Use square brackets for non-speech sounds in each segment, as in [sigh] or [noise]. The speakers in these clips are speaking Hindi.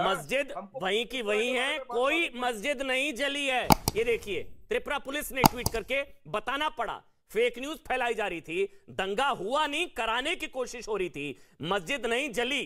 हाँ, मस्जिद वहीं की वहीं है कोई मस्जिद नहीं जली है ये देखिए त्रिपुरा पुलिस ने ट्वीट करके बताना पड़ा फेक न्यूज फैलाई जा रही थी दंगा हुआ नहीं कराने की कोशिश हो रही थी मस्जिद नहीं जली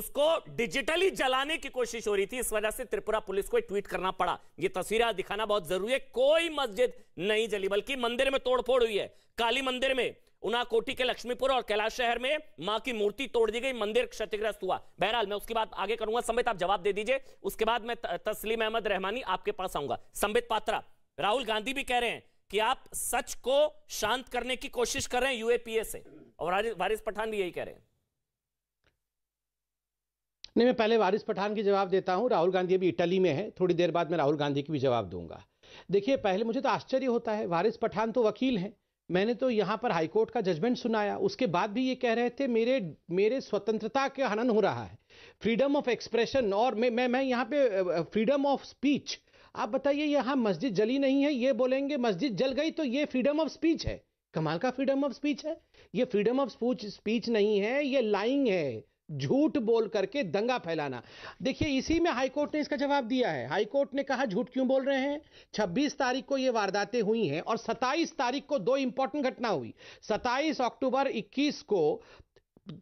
उसको डिजिटली जलाने की कोशिश हो रही थी इस वजह से त्रिपुरा पुलिस को ट्वीट करना पड़ा ये तस्वीरें दिखाना बहुत जरूरी है कोई मस्जिद नहीं जली बल्कि मंदिर में तोड़फोड़ हुई है काली मंदिर में उनाकोटी के लक्ष्मीपुर और कैलाश शहर में मां की मूर्ति तोड़ दी गई मंदिर क्षतिग्रस्त हुआ बहरहाल मैं उसके बाद आगे करूंगा संबित आप जवाब दे दीजिए उसके बाद मैं तस्लीम अहमद रहमानी आपके पास आऊंगा संबित पात्रा राहुल गांधी भी कह रहे हैं कि आप सच को शांत करने की कोशिश कर रहे हैं यूएपीए से और वारिस पठान भी यही कह रहे हैं नहीं मैं पहले वारिस पठान की जवाब देता हूं राहुल गांधी अभी इटली में है थोड़ी देर बाद मैं राहुल गांधी की भी जवाब दूंगा देखिए पहले मुझे तो आश्चर्य होता है वारिस पठान तो वकील हैं मैंने तो यहाँ पर हाईकोर्ट का जजमेंट सुनाया उसके बाद भी ये कह रहे थे मेरे मेरे स्वतंत्रता का हनन हो रहा है फ्रीडम ऑफ एक्सप्रेशन और मैं मैं मैं यहाँ पे फ्रीडम ऑफ स्पीच आप बताइए यहाँ मस्जिद जली नहीं है ये बोलेंगे मस्जिद जल गई तो ये फ्रीडम ऑफ स्पीच है कमाल का फ्रीडम ऑफ स्पीच है ये फ्रीडम ऑफ स्पीच स्पीच नहीं है ये लाइंग है झूठ बोल करके दंगा फैलाना देखिए इसी में हाईकोर्ट ने इसका जवाब दिया है हाईकोर्ट ने कहा झूठ क्यों बोल रहे हैं 26 तारीख को ये वारदातें हुई हैं और 27 तारीख को दो इंपॉर्टेंट घटना हुई 27 अक्टूबर 21 को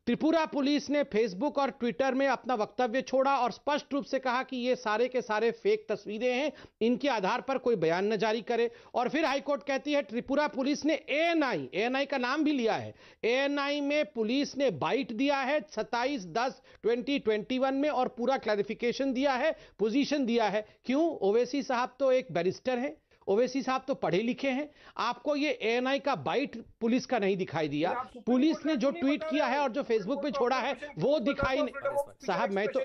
त्रिपुरा पुलिस ने फेसबुक और ट्विटर में अपना वक्तव्य छोड़ा और स्पष्ट रूप से कहा कि ये सारे के सारे फेक तस्वीरें हैं इनके आधार पर कोई बयान न जारी करे और फिर हाईकोर्ट कहती है त्रिपुरा पुलिस ने एएनआई एएनआई का नाम भी लिया है एएनआई में पुलिस ने बाइट दिया है सत्ताईस दस ट्वेंटी में और पूरा क्लैरिफिकेशन दिया है पोजिशन दिया है क्यों ओवैसी साहब तो एक बैरिस्टर हैं ओवैसी साहब तो पढ़े लिखे हैं आपको ये ए का बाइट पुलिस का नहीं दिखाई दिया पुलिस ने जो ट्वीट किया है और जो फेसबुक पे छोड़ा है वो दिखाई नहीं साहब मैं तो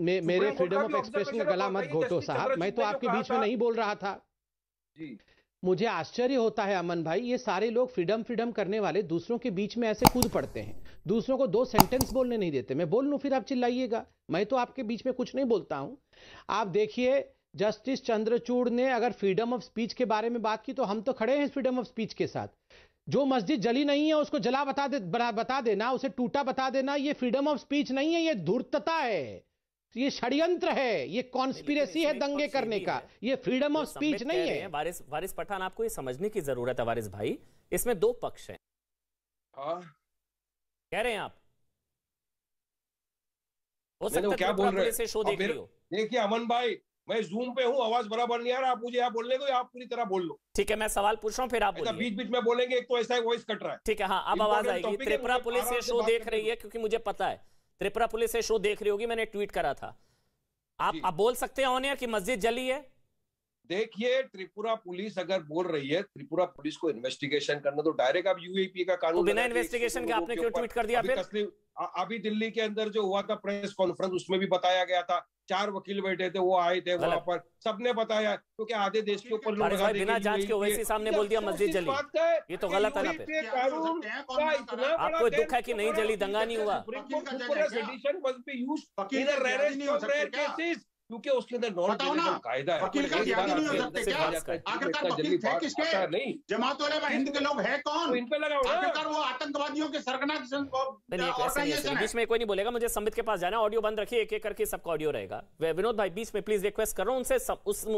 मेरे फ्रीडम ऑफ एक्सप्रेशन का गला मत घोटो साहब मैं तो आपके बीच में नहीं बोल रहा था मुझे आश्चर्य होता है अमन भाई ये सारे लोग फ्रीडम फ्रीडम करने वाले दूसरों के बीच में ऐसे कूद पड़ते हैं दूसरों को दो सेंटेंस बोलने नहीं देते मैं बोल लूं फिर आप चिल्लाइएगा मैं तो आपके बीच में कुछ नहीं बोलता हूं आप देखिए जस्टिस चंद्रचूड़ ने अगर फ्रीडम ऑफ स्पीच के बारे में बात की तो हम तो खड़े हैं फ्रीडम ऑफ स्पीच के साथ जो मस्जिद जली नहीं है उसको जला बता दे बता देना उसे टूटा बता देना ये फ्रीडम ऑफ स्पीच नहीं है ये धूर्तता है ये षड्यंत्र है ये कॉन्स्पिरेसी है दंगे करने का ये फ्रीडम ऑफ तो स्पीच नहीं है वारिस वारिस पठान आपको ये समझने की जरूरत है वारिस भाई इसमें दो पक्ष है हाँ। कह रहे हैं आप हो तो सकता है क्या बोल रहे हो देखिए अमन भाई मैं जूम पे हूँ आवाज बराबर नहीं आ रहा आप मुझे यहाँ बोलने दो या आप पूरी तरह बोल लो ठीक है मैं सवाल पूछ रहा हूँ फिर आप बोलिए बीच बीच में बोलेंगे एक तो ऐसा वॉइस कट रहा है ठीक है हाँ अब आवाज आएगी त्रिपुरा पुलिस ये शो देख रही है क्योंकि मुझे पता है त्रिपुरा पुलिस ये शो देख रही होगी मैंने ट्वीट करा था आप अब बोल सकते हैं ऑन एयर की मस्जिद जली है देखिए त्रिपुरा पुलिस अगर बोल रही है त्रिपुरा पुलिस को इन्वेस्टिगेशन करना तो डायरेक्ट आप यूएपी का कानून तो बिना इन्वेस्टिगेशन के आपने क्यों ट्वीट कर दिया अभी, अभी दिल्ली के अंदर जो हुआ था प्रेस कॉन्फ्रेंस उसमें भी बताया गया था चार वकील बैठे थे वो आए थे वहां पर सबने बताया क्योंकि तो आधे देश के ऊपर बिना जांच के ओवैसी सामने बोल दिया मस्जिद जली ये तो गलत है आपको दुख है कि नहीं जली दंगा नहीं हुआ क्योंकि उसके अंदर नॉन कायदा है का नहीं सकते क्या तो जमात वाले हिंद के लोग है कौन तो इन पे लगा वो आतंकवादियों के सरगना कोई नहीं बोलेगा मुझे संबित के पास जाना ऑडियो बंद रखिए एक एक करके सबका ऑडियो रहेगा विनोद भाई बीच में प्लीज रिक्वेस्ट कर रहा उनसे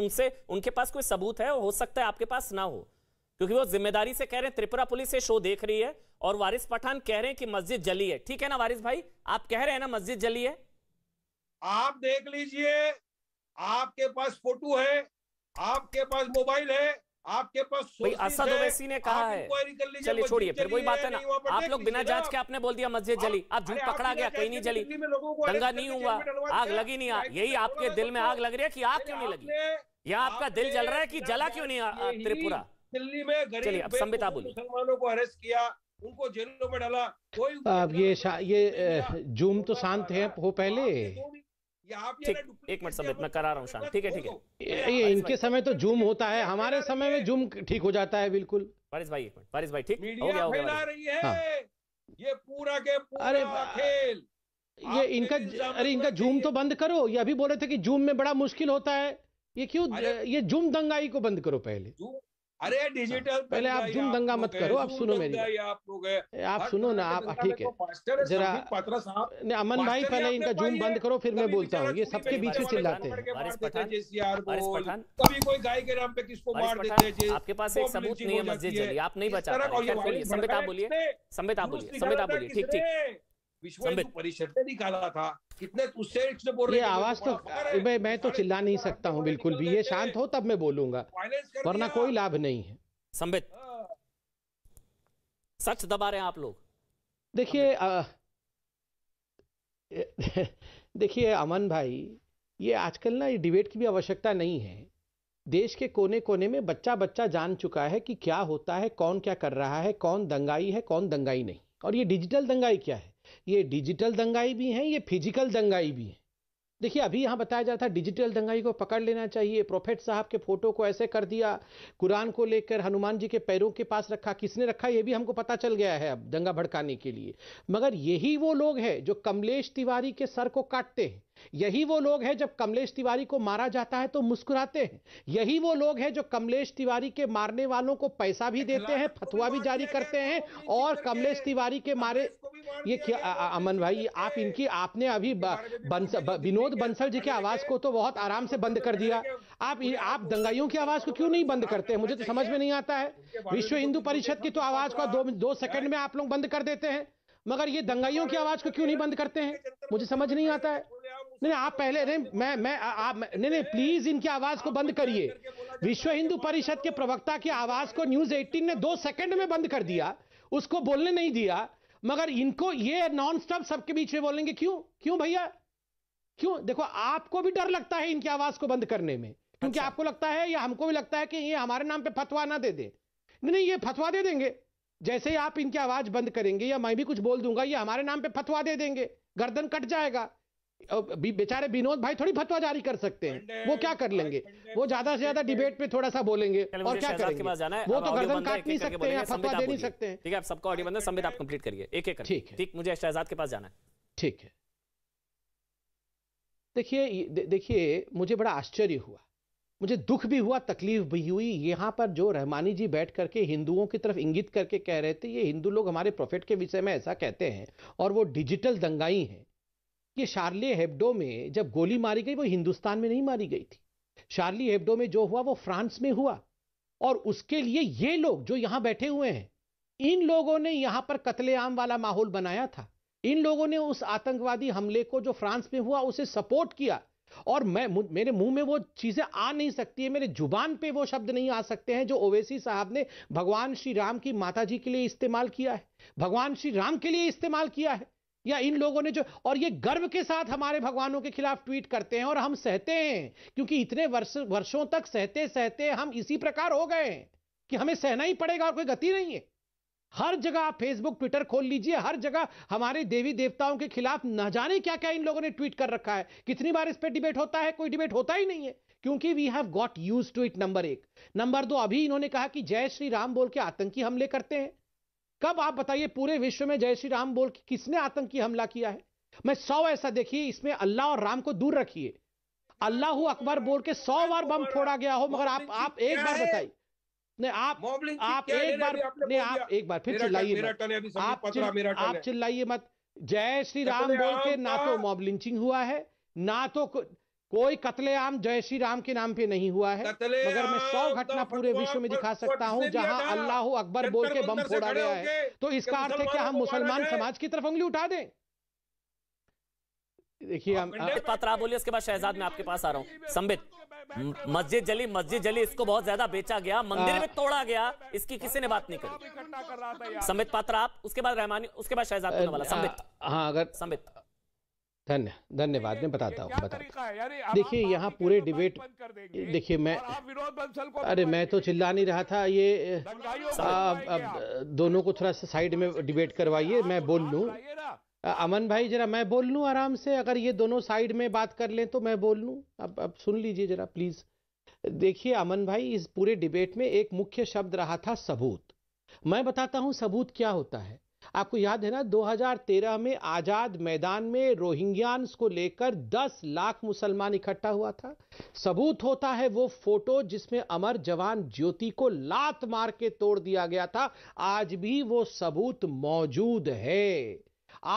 उनसे उनके पास कोई सबूत है हो सकता है आपके पास ना हो क्योंकि वो जिम्मेदारी से कह रहे हैं त्रिपुरा पुलिस ये शो देख रही है और वारिस पठान कह रहे हैं कि मस्जिद जली है ठीक है ना वारिस भाई आप कह रहे हैं ना मस्जिद जली है आप देख लीजिए आपके पास फोटो है आपके पास मोबाइल है आपके पास भाई असद ओवैसी ने कहा है चलिए छोड़िए फिर वही बात है ना आप लोग बिना जांच के आपने बोल दिया मस्जिद जली आप झूठ पकड़ा गया कहीं नहीं जली दंगा नहीं हुआ आग लगी नहीं यही तो आपके दिल में आग लग रही है कि आग क्यों नहीं लगी या आपका दिल जल रहा है कि जला क्यों नहीं त्रिपुरा दिल्ली में चलिए अब संबिता बोली मुसलमानों को अरेस्ट किया उनको जेलों में डाला कोई ये ये जूम तो, तो शांत है वो पहले मिनट समय तो मैं करा रहा हूँ शाम ठीक है ठीक है ये इनके समय तो जूम होता है हमारे समय में जूम ठीक हो जाता है बिल्कुल फारिस भाई एक मिनट फारिस भाई ठीक हो गया हो रही है हाँ। ये पूरा के पूरा अरे खेल ये इनका अरे इनका जूम तो बंद करो ये अभी बोल रहे थे कि जूम में बड़ा मुश्किल होता है ये क्यों ये जूम दंगाई को बंद करो पहले अरे डिजिटल पहले आप जुम दंगा मत करो आप सुनो मेरी आप सुनो ना आप ठीक है जरा अमन भाई पहले इनका जूम बंद करो फिर मैं बोलता हूँ ये सबके बीच में चिल्लाते हैं कभी कोई गाय के नाम पे किसको मार देते हैं आपके पास एक सबूत नहीं है मस्जिद आप नहीं बचा संबित आप बोलिए संबित आप बोलिए संबित आप बोलिए ठीक ठीक विश्व परिषद ने निकाला था कितने उससे बोल रहे आवाज तो मैं मैं तो चिल्ला नहीं सकता हूँ बिल्कुल भी ये शांत हो तब मैं बोलूंगा वरना कोई लाभ नहीं है संबित सच दबा रहे हैं आप लोग देखिए [laughs] देखिए अमन भाई ये आजकल ना ये डिबेट की भी आवश्यकता नहीं है देश के कोने कोने में बच्चा बच्चा जान चुका है कि क्या होता है कौन क्या कर रहा है कौन दंगाई है कौन दंगाई नहीं और ये डिजिटल दंगाई क्या है ये डिजिटल दंगाई भी हैं ये फिजिकल दंगाई भी हैं देखिए अभी यहाँ बताया जा रहा था डिजिटल दंगाई को पकड़ लेना चाहिए प्रोफेट साहब के फोटो को ऐसे कर दिया कुरान को लेकर हनुमान जी के पैरों के पास रखा किसने रखा ये भी हमको पता चल गया है अब दंगा भड़काने के लिए मगर यही वो लोग हैं जो कमलेश तिवारी के सर को काटते हैं यही वो लोग हैं जब कमलेश तिवारी को मारा जाता है तो मुस्कुराते हैं यही वो लोग हैं जो कमलेश तिवारी के मारने वालों को पैसा भी देते हैं फतवा भी जारी करते हैं और कमलेश तिवारी के मारे ये क्या अमन भाई आप इनकी आपने अभी विनोद बंसल जी की आवाज को तो बहुत आराम से बंद कर दिया आप आप दंगाइयों की आवाज को क्यों नहीं बंद करते मुझे तो समझ में नहीं आता है विश्व हिंदू परिषद की तो आवाज को दो दो सेकंड में आप लोग बंद कर देते हैं मगर ये दंगाइयों की आवाज को क्यों नहीं बंद करते हैं मुझे समझ नहीं आता है नहीं आप पहले नहीं मैं मैं आप नहीं नहीं प्लीज इनकी आवाज को बंद करिए विश्व हिंदू परिषद के प्रवक्ता की आवाज को न्यूज 18 ने दो सेकंड में बंद कर दिया उसको बोलने नहीं दिया मगर इनको ये नॉन स्टॉप सबके बीच में बोलेंगे क्यों क्यों भैया क्यों देखो आपको भी डर लगता है इनकी आवाज को बंद करने में क्योंकि अच्छा। आपको लगता है या हमको भी लगता है कि ये हमारे नाम पे फतवा ना दे दे नहीं नहीं ये फतवा दे देंगे जैसे ही आप इनकी आवाज बंद करेंगे या मैं भी कुछ बोल दूंगा ये हमारे नाम पे फतवा दे देंगे गर्दन कट जाएगा बेचारे विनोद भाई थोड़ी फतवा जारी कर सकते हैं वो क्या कर लेंगे वो ज्यादा से ज्यादा डिबेट पे थोड़ा सा बोलेंगे और क्या करेंगे वो तो गर्दन काट नहीं सकते हैं फतवा दे नहीं सकते ठीक है आप सबका ऑडियो बंद है संबित आप कंप्लीट करिए एक एक ठीक है ठीक मुझे शहजाद के पास जाना है ठीक है देखिए देखिए मुझे बड़ा आश्चर्य हुआ मुझे दुख भी हुआ तकलीफ भी हुई यहाँ पर जो रहमानी जी बैठ करके हिंदुओं की तरफ इंगित करके कह रहे थे ये हिंदू लोग हमारे प्रॉफिट के विषय में ऐसा कहते हैं और वो डिजिटल दंगाई हैं कि शार्ले हेब्डो में जब गोली मारी गई वो हिंदुस्तान में नहीं मारी गई थी शार्ली हेब्डो में जो हुआ वो फ्रांस में हुआ और उसके लिए ये लोग जो यहां बैठे हुए हैं इन लोगों ने यहां पर कतलेआम वाला माहौल बनाया था इन लोगों ने उस आतंकवादी हमले को जो फ्रांस में हुआ उसे सपोर्ट किया और मैं मेरे मुंह में वो चीजें आ नहीं सकती है मेरे जुबान पे वो शब्द नहीं आ सकते हैं जो ओवैसी साहब ने भगवान श्री राम की माता जी के लिए इस्तेमाल किया है भगवान श्री राम के लिए इस्तेमाल किया है या इन लोगों ने जो और ये गर्व के साथ हमारे भगवानों के खिलाफ ट्वीट करते हैं और हम सहते हैं क्योंकि इतने वर्ष वर्षों तक सहते सहते हम इसी प्रकार हो गए कि हमें सहना ही पड़ेगा और कोई गति नहीं है हर जगह आप फेसबुक ट्विटर खोल लीजिए हर जगह हमारे देवी देवताओं के खिलाफ न जाने क्या क्या इन लोगों ने ट्वीट कर रखा है कितनी बार इस पर डिबेट होता है कोई डिबेट होता ही नहीं है क्योंकि we have got used to it number एक नंबर दो अभी इन्होंने कहा कि जय श्री राम बोल के आतंकी हमले करते हैं कब आप बताइए पूरे विश्व में जय श्री राम बोल कि किसने आतंकी हमला किया है मैं सौ ऐसा देखिए इसमें अल्लाह और राम को दूर रखिए अल्लाह अकबर बोल के सौ बार बम फोड़ा गया हो मगर आप आप एक बार बताइए नहीं आप आप एक बार नहीं आप एक बार फिर चिल्लाइए आप आप चिल्लाइए मत जय श्री राम बोल के ना तो मॉब लिंचिंग हुआ है ना तो कोई कतलेआम जय श्री राम के नाम पे नहीं हुआ है मगर मैं सौ घटना पूरे विश्व में दिखा सकता हूँ जहाँ अल्लाह अकबर बोल के बम फोड़ा गया है तो इसका अर्थ है क्या हम मुसलमान समाज की तरफ उंगली उठा दें देखिए हम पत्र आप बोलिए उसके बाद शहजाद में आपके पास आ रहा हूँ संबित मस्जिद जली मस्जिद जली इसको बहुत ज्यादा बेचा गया मंदिर हाँ। में तोड़ा गया इसकी किसी ने बात नहीं करी संबित पात्र आप उसके बाद रहमानी उसके बाद शहजाद वाला संबित हाँ अगर संबित धन्य धन्यवाद मैं बताता हूँ देखिए यहाँ पूरे डिबेट देखिए मैं अरे मैं तो चिल्ला नहीं रहा था ये अब अब दोनों को थोड़ा सा साइड में डिबेट करवाइए मैं तो बोल लूँ अमन भाई जरा मैं बोल लूँ आराम से अगर ये दोनों साइड में बात कर लें तो मैं बोल लूँ अब अब सुन लीजिए जरा प्लीज़ देखिए अमन भाई इस पूरे डिबेट में एक मुख्य शब्द रहा था सबूत मैं बताता हूँ सबूत क्या होता है आपको याद है ना 2013 में आजाद मैदान में रोहिंग्यांस को लेकर 10 लाख मुसलमान इकट्ठा हुआ था सबूत होता है वो फोटो जिसमें अमर जवान ज्योति को लात मार के तोड़ दिया गया था आज भी वो सबूत मौजूद है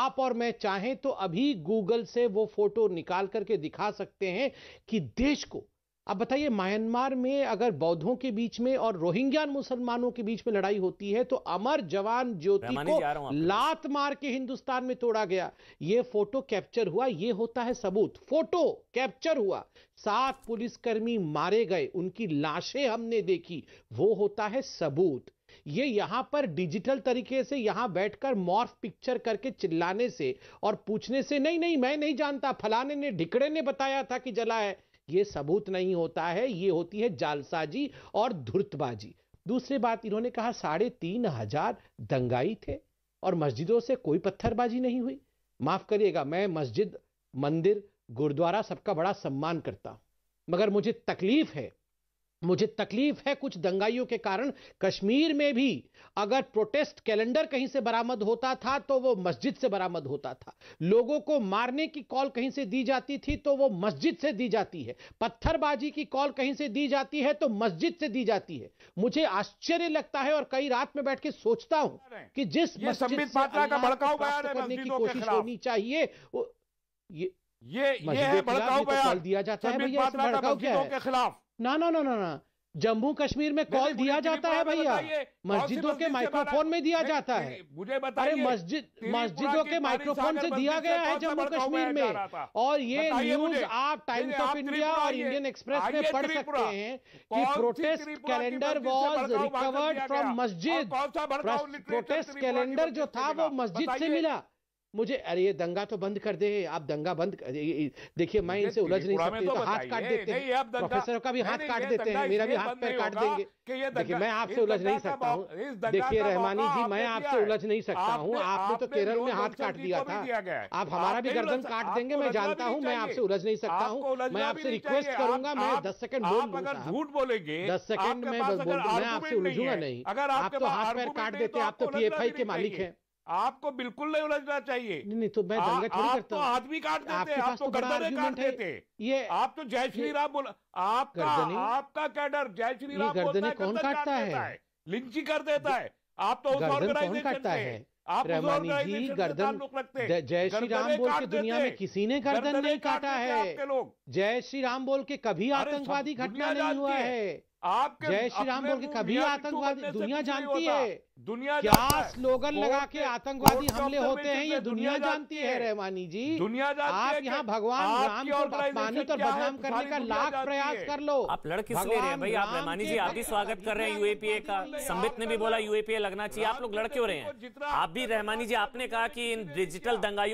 आप और मैं चाहें तो अभी गूगल से वो फोटो निकाल करके दिखा सकते हैं कि देश को अब बताइए म्यांमार में अगर बौद्धों के बीच में और रोहिंग्यान मुसलमानों के बीच में लड़ाई होती है तो अमर जवान ज्योति को लात मार के हिंदुस्तान में तोड़ा गया ये फोटो कैप्चर हुआ ये होता है सबूत फोटो कैप्चर हुआ सात पुलिसकर्मी मारे गए उनकी लाशें हमने देखी वो होता है सबूत ये यहां पर डिजिटल तरीके से यहां बैठकर मॉर्फ पिक्चर करके चिल्लाने से और पूछने से नहीं नहीं मैं नहीं जानता फलाने ने ढिकड़े ने बताया था कि जला है ये सबूत नहीं होता है ये होती है जालसाजी और धुर्तबाजी दूसरी बात इन्होंने कहा साढ़े तीन हजार दंगाई थे और मस्जिदों से कोई पत्थरबाजी नहीं हुई माफ करिएगा मैं मस्जिद मंदिर गुरुद्वारा सबका बड़ा सम्मान करता हूं मगर मुझे तकलीफ है मुझे तकलीफ है कुछ दंगाइयों के कारण कश्मीर में भी अगर प्रोटेस्ट कैलेंडर कहीं से बरामद होता था तो वो मस्जिद से बरामद होता था लोगों को मारने की कॉल कहीं से दी जाती थी तो वो मस्जिद से दी जाती है पत्थरबाजी की कॉल कहीं से दी जाती है तो मस्जिद से दी जाती है मुझे आश्चर्य लगता है और कई रात में बैठ के सोचता हूं कि जिस मस्जिद का करने की कोशिश होनी चाहिए ये ये है भड़काऊ तो बयान दिया जाता है भड़काऊ के खिलाफ ना ना ना ना ना जम्मू कश्मीर में कॉल दिया जाता है भैया मस्जिदों के माइक्रोफोन में दिया जाता है मुझे अरे मस्जिद मस्जिदों के माइक्रोफोन से दिया गया है जम्मू कश्मीर में और ये न्यूज आप टाइम्स ऑफ इंडिया और इंडियन एक्सप्रेस में पढ़ सकते हैं कि protest calendar was recovered from मस्जिद प्रोटेस्ट कैलेंडर जो था वो मस्जिद से मिला मुझे अरे ये दंगा तो बंद कर दे आप दंगा बंद देखिए मैं इनसे उलझ नहीं सकती तो हाथ काट देते हैं प्रोफेसर का भी हाथ काट देते हैं मेरा भी हाथ पैर काट देंगे देखिए मैं आपसे उलझ नहीं सकता हूँ देखिए रहमानी जी मैं आपसे उलझ नहीं सकता हूँ आपने तो केरल में हाथ काट दिया था आप हमारा भी गर्दन काट देंगे मैं जानता हूँ मैं आपसे उलझ नहीं सकता हूँ मैं आपसे रिक्वेस्ट करूंगा मैं दस सेकंड बोल झूठ बोलेंगे दस सेकंड में मैं आपसे उलझूंगा नहीं आप तो हाथ पैर काट देते आप तो पी के मालिक है आपको बिल्कुल नहीं उलझना चाहिए नहीं, नहीं तो मैं दंगा थोड़ी आप करता तो हाथ भी काट देते आप तो गर्दन काट देते ये आप तो जय श्री राम बोला आपका आपका कैडर जय श्री राम बोलता है कौन काटता है लिंची कर देता है आप तो ऑर्गेनाइजेशन है आप जी गर्दन जय श्री राम बोल के दुनिया में किसी ने गर्दन नहीं काटा है जय श्री राम बोल के कभी आतंकवादी घटना नहीं हुआ है आपके जय श्री राम बोल के कभी आतंकवादी दुनिया जानती है दुनिया क्या स्लोगन लगा के आतंकवादी हमले होते हैं ये दुनिया जानती है रहमानी जी दुनिया आप यहाँ भगवान राम को अपमानित और बदनाम करने का लाख प्रयास कर लो आप लड़के ले रहे हैं भाई आप रहमानी जी आप भी स्वागत कर रहे हैं यूएपीए का संबित ने भी बोला यूएपीए लगना चाहिए आप लोग लड़के हो रहे हैं आप भी रहमानी जी आपने कहा की इन डिजिटल दंगाइयों